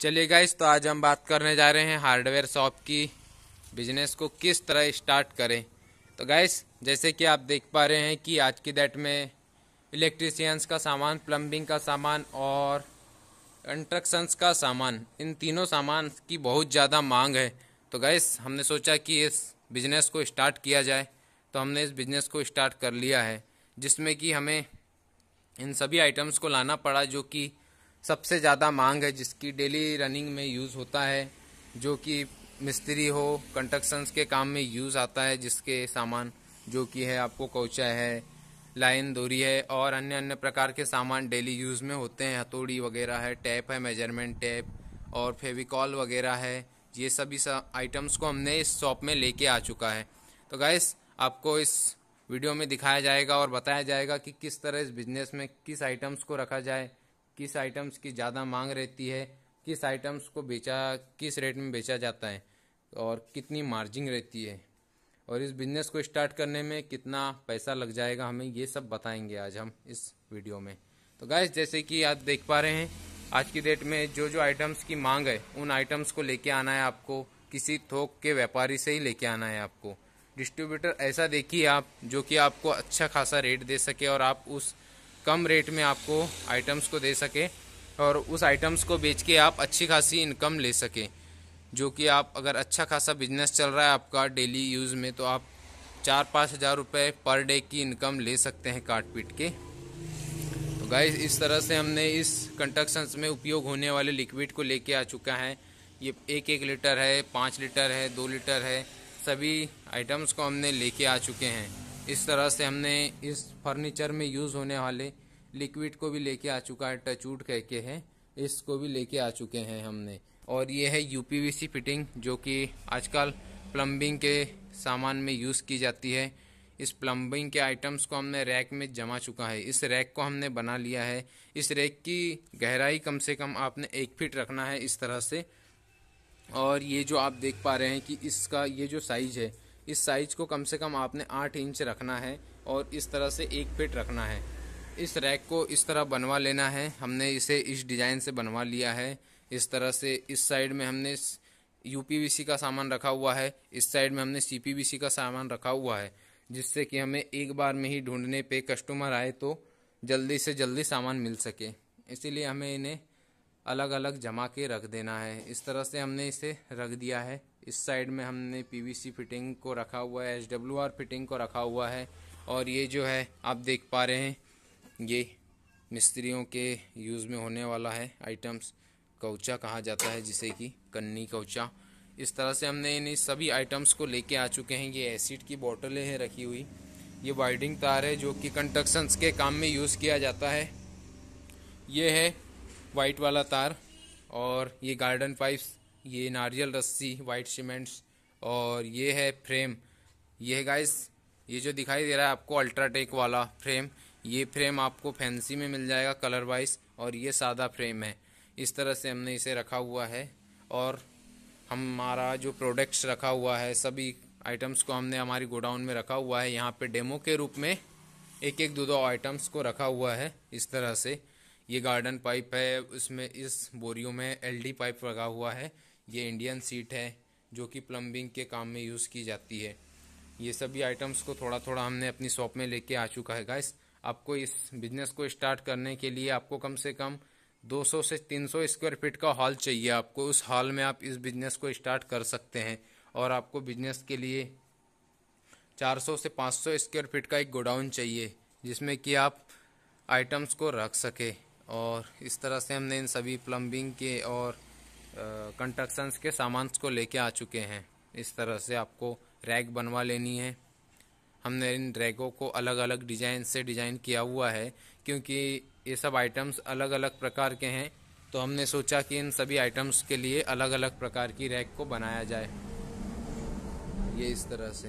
चलिए गाइस तो आज हम बात करने जा रहे हैं हार्डवेयर शॉप की बिजनेस को किस तरह स्टार्ट करें तो गाइस जैसे कि आप देख पा रहे हैं कि आज की डेट में इलेक्ट्रिशियंस का सामान प्लम्बिंग का सामान और कंस्ट्रक्शंस का सामान इन तीनों सामान की बहुत ज़्यादा मांग है तो गैस हमने सोचा कि इस बिज़नेस को स्टार्ट किया जाए तो हमने इस बिज़नेस को स्टार्ट कर लिया है जिसमें कि हमें इन सभी आइटम्स को लाना पड़ा जो कि सबसे ज़्यादा मांग है जिसकी डेली रनिंग में यूज़ होता है जो कि मिस्त्री हो कंस्ट्रक्शंस के काम में यूज़ आता है जिसके सामान जो कि है आपको कौचा है लाइन दूरी है और अन्य अन्य प्रकार के सामान डेली यूज़ में होते हैं हथौड़ी वगैरह है टैप है मेजरमेंट टैप और फेविकॉल वगैरह है ये सभी आइटम्स को हमने इस शॉप में लेके आ चुका है तो गैस आपको इस वीडियो में दिखाया जाएगा और बताया जाएगा कि किस तरह इस बिज़नेस में किस आइटम्स को रखा जाए किस आइटम्स की ज़्यादा मांग रहती है किस आइटम्स को बेचा किस रेट में बेचा जाता है और कितनी मार्जिन रहती है और इस बिज़नेस को स्टार्ट करने में कितना पैसा लग जाएगा हमें ये सब बताएंगे आज हम इस वीडियो में तो गैस जैसे कि आप देख पा रहे हैं आज की डेट में जो जो आइटम्स की मांग है उन आइटम्स को लेके आना है आपको किसी थोक के व्यापारी से ही लेके आना है आपको डिस्ट्रीब्यूटर ऐसा देखिए आप जो कि आपको अच्छा खासा रेट दे सके और आप उस कम रेट में आपको आइटम्स को दे सके और उस आइटम्स को बेच के आप अच्छी खासी इनकम ले सकें जो कि आप अगर अच्छा खासा बिजनेस चल रहा है आपका डेली यूज़ में तो आप चार पाँच हज़ार रुपये पर डे की इनकम ले सकते हैं काट पीट के तो गाइस इस तरह से हमने इस कंटक्शन में उपयोग होने वाले लिक्विड को लेके आ चुका है ये एक एक लीटर है पाँच लीटर है दो लीटर है सभी आइटम्स को हमने लेके आ चुके हैं इस तरह से हमने इस फर्नीचर में यूज़ होने वाले लिक्विड को भी लेके आ चुका है टचूट कह के है इसको भी लेके आ चुके हैं हमने और ये है यू फिटिंग जो कि आजकल प्लम्बिंग के सामान में यूज़ की जाती है इस प्लम्बिंग के आइटम्स को हमने रैक में जमा चुका है इस रैक को हमने बना लिया है इस रैक की गहराई कम से कम आपने एक फिट रखना है इस तरह से और ये जो आप देख पा रहे हैं कि इसका ये जो साइज़ है इस साइज को कम से कम आपने आठ इंच रखना है और इस तरह से एक फिट रखना है इस रैक को इस तरह बनवा लेना है हमने इसे इस डिज़ाइन से बनवा लिया है इस तरह से इस साइड में हमने यू का सामान रखा हुआ है इस साइड में हमने सी का सामान रखा हुआ है जिससे कि हमें एक बार में ही ढूंढने पे कस्टमर आए तो जल्दी से जल्दी सामान मिल सके इसीलिए हमें इन्हें अलग अलग जमा के रख देना है इस तरह से हमने इसे रख दिया है इस साइड में हमने पीवीसी फिटिंग को रखा हुआ है एच फिटिंग को रखा हुआ है और ये जो है आप देख पा रहे हैं ये मिस्त्रियों के यूज़ में होने वाला है आइटम्स कौचा कहा जाता है जिसे कि कन्नी कौचा इस तरह से हमने इन सभी आइटम्स को लेके आ चुके हैं ये एसिड की बॉटलें हैं रखी हुई ये वाइडिंग तार है जो कि कंस्ट्रक्शंस के काम में यूज़ किया जाता है ये है वाइट वाला तार और ये गार्डन पाइप्स ये नारियल रस्सी वाइट सीमेंट्स और ये है फ्रेम ये है गाइस ये जो दिखाई दे रहा है आपको अल्ट्राटेक वाला फ्रेम ये फ्रेम आपको फैंसी में मिल जाएगा कलर वाइज और ये सादा फ्रेम है इस तरह से हमने इसे रखा हुआ है और हमारा जो प्रोडक्ट्स रखा हुआ है सभी आइटम्स को हमने हमारी गोडाउन में रखा हुआ है यहाँ पे डेमो के रूप में एक एक दो दो आइटम्स को रखा हुआ है इस तरह से ये गार्डन पाइप है उसमें इस बोरियों में एलडी पाइप लगा हुआ है ये इंडियन सीट है जो कि प्लम्बिंग के काम में यूज़ की जाती है ये सभी आइटम्स को थोड़ा थोड़ा हमने अपनी शॉप में लेके आ चुका है गाइस आपको इस बिजनेस को स्टार्ट करने के लिए आपको कम से कम 200 से 300 स्क्वायर फीट का हॉल चाहिए आपको उस हॉल में आप इस बिजनेस को स्टार्ट कर सकते हैं और आपको बिजनेस के लिए 400 से 500 स्क्वायर फीट का एक गोडाउन चाहिए जिसमें कि आप आइटम्स को रख सकें और इस तरह से हमने इन सभी प्लम्बिंग के और कंस्ट्रक्शंस के सामान्स को लेके आ चुके हैं इस तरह से आपको रैक बनवा लेनी है हमने इन रैकों को अलग अलग डिज़ाइन से डिज़ाइन किया हुआ है क्योंकि ये सब आइटम्स अलग अलग प्रकार के हैं तो हमने सोचा कि इन सभी आइटम्स के लिए अलग अलग प्रकार की रैक को बनाया जाए ये इस तरह से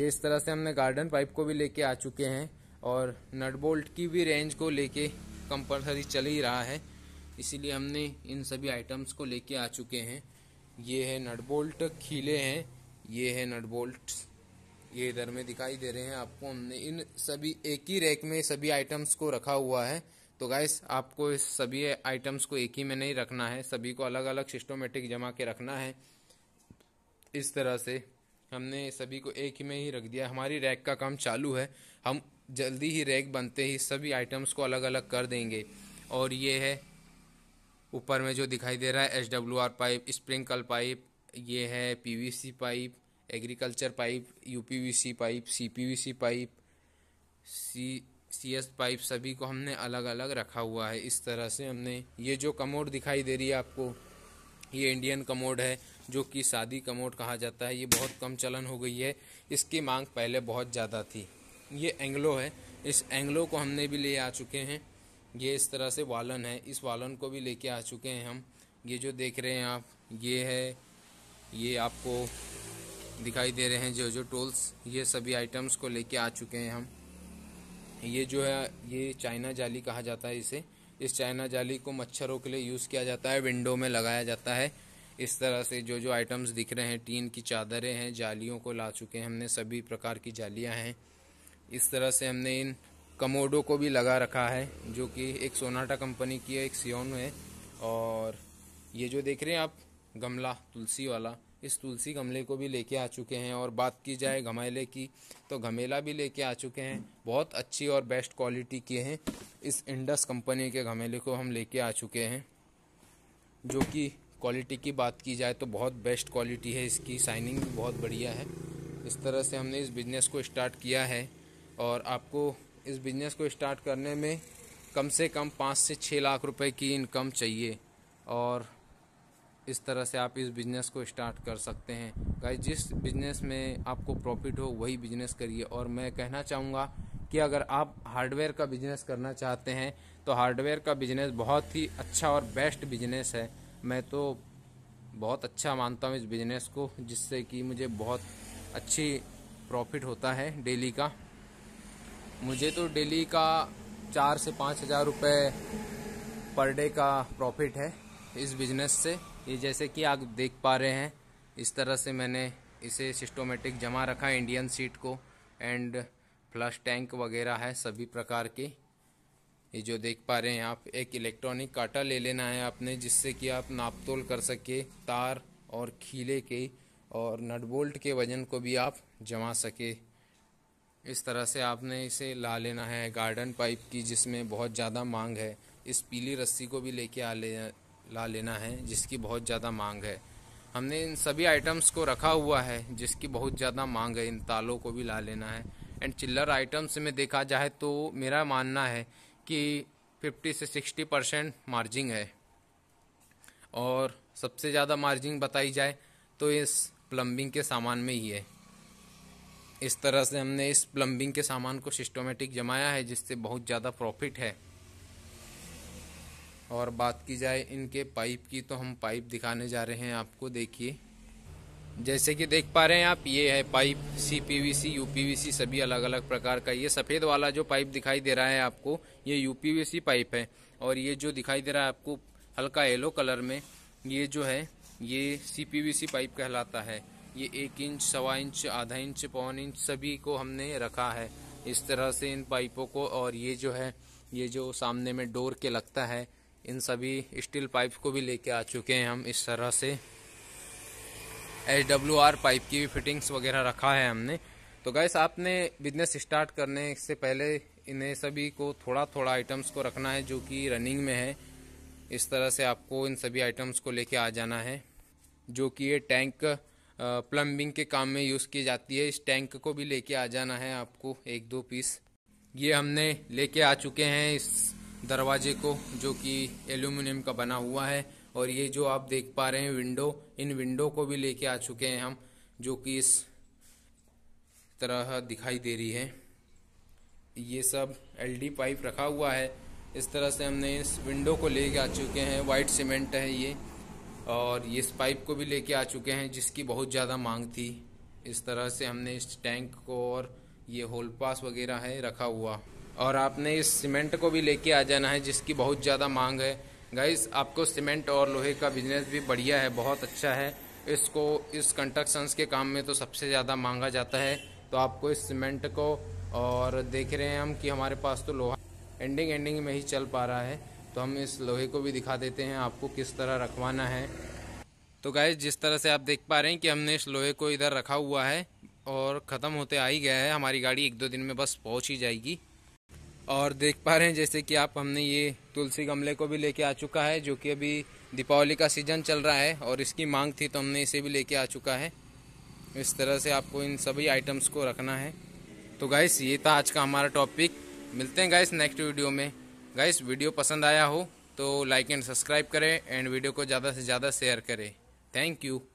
ये इस तरह से हमने गार्डन पाइप को भी लेके आ चुके हैं और नट बोल्ट की भी रेंज को लेके कंपलसरी चल ही रहा है इसीलिए हमने इन सभी आइटम्स को लेके आ चुके हैं ये है नट बोल्ट खीले हैं ये है नट बोल्ट ये इधर में दिखाई दे रहे हैं आपको हमने इन सभी एक ही रैक में सभी आइटम्स को रखा हुआ है तो गाइस आपको इस सभी आइटम्स को एक ही में नहीं रखना है सभी को अलग अलग सिस्टोमेटिक जमा के रखना है इस तरह से हमने सभी को एक ही में ही रख दिया हमारी रैक का काम चालू है हम जल्दी ही रैक बनते ही सभी आइटम्स को अलग अलग कर देंगे और ये है ऊपर में जो दिखाई दे रहा है H W R pipe sprinkle pipe ये है P V C pipe agriculture pipe U P V C pipe C P V C pipe C C S pipe सभी को हमने अलग अलग रखा हुआ है इस तरह से हमने ये जो कमोड दिखाई दे रही है आपको ये इंडियन कमोड है जो कि शादी कमोड कहा जाता है ये बहुत कम चलन हो गई है इसकी मांग पहले बहुत ज़्यादा थी ये एंग्लो है इस एंग्लो को हमने भी ले आ चुके हैं ये इस तरह से वालन है इस वालन को भी लेके आ चुके हैं हम ये जो देख रहे हैं आप ये है ये आपको दिखाई दे रहे हैं जो जो टोल्स ये सभी आइटम्स को लेके आ चुके हैं हम ये जो है ये चाइना जाली कहा जाता है इसे इस चाइना जाली को मच्छरों के लिए यूज़ किया जाता है विंडो में लगाया जाता है इस तरह से जो जो आइटम्स दिख रहे हैं टीन की चादरें हैं जालियों को ला चुके हैं हमने सभी प्रकार की जालियाँ हैं इस तरह से हमने इन कमोडो को भी लगा रखा है जो कि एक सोनाटा कंपनी की है एक सियोन है और ये जो देख रहे हैं आप गमला तुलसी वाला इस तुलसी गमले को भी लेके आ चुके हैं और बात की जाए घमेले की तो घमेला भी लेके आ चुके हैं बहुत अच्छी और बेस्ट क्वालिटी के हैं इस इंडस कंपनी के घमेले को हम लेके आ चुके हैं जो कि क्वालिटी की बात की जाए तो बहुत बेस्ट क्वालिटी है इसकी साइनिंग भी बहुत बढ़िया है इस तरह से हमने इस बिज़नेस को स्टार्ट किया है और आपको इस बिज़नेस को स्टार्ट करने में कम से कम पाँच से छः लाख रुपए की इनकम चाहिए और इस तरह से आप इस बिज़नेस को स्टार्ट कर सकते हैं गाइस जिस बिज़नेस में आपको प्रॉफिट हो वही बिज़नेस करिए और मैं कहना चाहूँगा कि अगर आप हार्डवेयर का बिज़नेस करना चाहते हैं तो हार्डवेयर का बिज़नेस बहुत ही अच्छा और बेस्ट बिज़नेस है मैं तो बहुत अच्छा मानता हूँ इस बिज़नेस को जिससे कि मुझे बहुत अच्छी प्रॉफिट होता है डेली का मुझे तो डेली का चार से पाँच हज़ार रुपये पर डे का प्रॉफिट है इस बिज़नेस से ये जैसे कि आप देख पा रहे हैं इस तरह से मैंने इसे सिस्टोमेटिक जमा रखा है इंडियन सीट को एंड फ्लश टैंक वगैरह है सभी प्रकार के ये जो देख पा रहे हैं आप एक इलेक्ट्रॉनिक काटा ले लेना है आपने जिससे कि आप नापतोल कर सके तार और खीले के और नट बोल्ट के वजन को भी आप जमा सके इस तरह से आपने इसे ला लेना है गार्डन पाइप की जिसमें बहुत ज़्यादा मांग है इस पीली रस्सी को भी लेके आ ले ला लेना है जिसकी बहुत ज़्यादा मांग है हमने इन सभी आइटम्स को रखा हुआ है जिसकी बहुत ज़्यादा मांग है इन तालों को भी ला लेना है एंड चिल्लर आइटम्स में देखा जाए तो मेरा मानना है कि 50 से 60 परसेंट मार्जिंग है और सबसे ज़्यादा मार्जिंग बताई जाए तो इस प्लम्बिंग के सामान में ही है इस तरह से हमने इस प्लम्बिंग के सामान को सिस्टोमेटिक जमाया है जिससे बहुत ज़्यादा प्रॉफिट है और बात की जाए इनके पाइप की तो हम पाइप दिखाने जा रहे हैं आपको देखिए जैसे कि देख पा रहे हैं आप ये है pipe C P V C U P V C सभी अलग अलग प्रकार का ये सफ़ेद वाला जो पाइप दिखाई दे रहा है आपको ये U P V C pipe है और ये जो दिखाई दे रहा है आपको हल्का येलो कलर में ये जो है ये C P V C pipe कहलाता है ये एक इंच सवा इंच आधा इंच पौन इंच सभी को हमने रखा है इस तरह से इन पाइपों को और ये जो है ये जो सामने में डोर के लगता है इन सभी स्टील पाइप को भी लेके आ चुके हैं हम इस तरह से एच डब्ल्यू आर पाइप की भी फिटिंग्स वगैरह रखा है हमने तो गैस आपने बिजनेस स्टार्ट करने से पहले इन्हें सभी को थोड़ा थोड़ा आइटम्स को रखना है जो कि रनिंग में है इस तरह से आपको इन सभी आइटम्स को लेके आ जाना है जो कि ये टैंक प्लम्बिंग के काम में यूज़ की जाती है इस टैंक को भी लेके आ जाना है आपको एक दो पीस ये हमने लेके आ चुके हैं इस दरवाजे को जो कि एल्यूमिनियम का बना हुआ है और ये जो आप देख पा रहे हैं विंडो इन विंडो को भी लेके आ चुके हैं हम जो कि इस तरह दिखाई दे रही है ये सब एलडी पाइप रखा हुआ है इस तरह से हमने इस विंडो को लेके आ चुके हैं वाइट सीमेंट है ये और इस पाइप को भी लेके आ चुके हैं जिसकी बहुत ज़्यादा मांग थी इस तरह से हमने इस टैंक को और ये होल पास वगैरह है रखा हुआ और आपने इस सीमेंट को भी लेके आ जाना है जिसकी बहुत ज़्यादा मांग है गाइस आपको सीमेंट और लोहे का बिजनेस भी बढ़िया है बहुत अच्छा है इसको इस कंस्ट्रक्शंस के काम में तो सबसे ज़्यादा मांगा जाता है तो आपको इस सीमेंट को और देख रहे हैं हम कि हमारे पास तो लोहा एंडिंग एंडिंग में ही चल पा रहा है तो हम इस लोहे को भी दिखा देते हैं आपको किस तरह रखवाना है तो गाय जिस तरह से आप देख पा रहे हैं कि हमने इस लोहे को इधर रखा हुआ है और ख़त्म होते आ ही गया है हमारी गाड़ी एक दो दिन में बस पहुँच ही जाएगी और देख पा रहे हैं जैसे कि आप हमने ये तुलसी गमले को भी लेके आ चुका है जो कि अभी दीपावली का सीज़न चल रहा है और इसकी मांग थी तो हमने इसे भी लेके आ चुका है इस तरह से आपको इन सभी आइटम्स को रखना है तो गाइस ये था आज का हमारा टॉपिक मिलते हैं गाइस नेक्स्ट वीडियो में गाइस वीडियो पसंद आया हो तो लाइक एंड सब्सक्राइब करें एंड वीडियो को ज़्यादा से ज़्यादा शेयर करें थैंक यू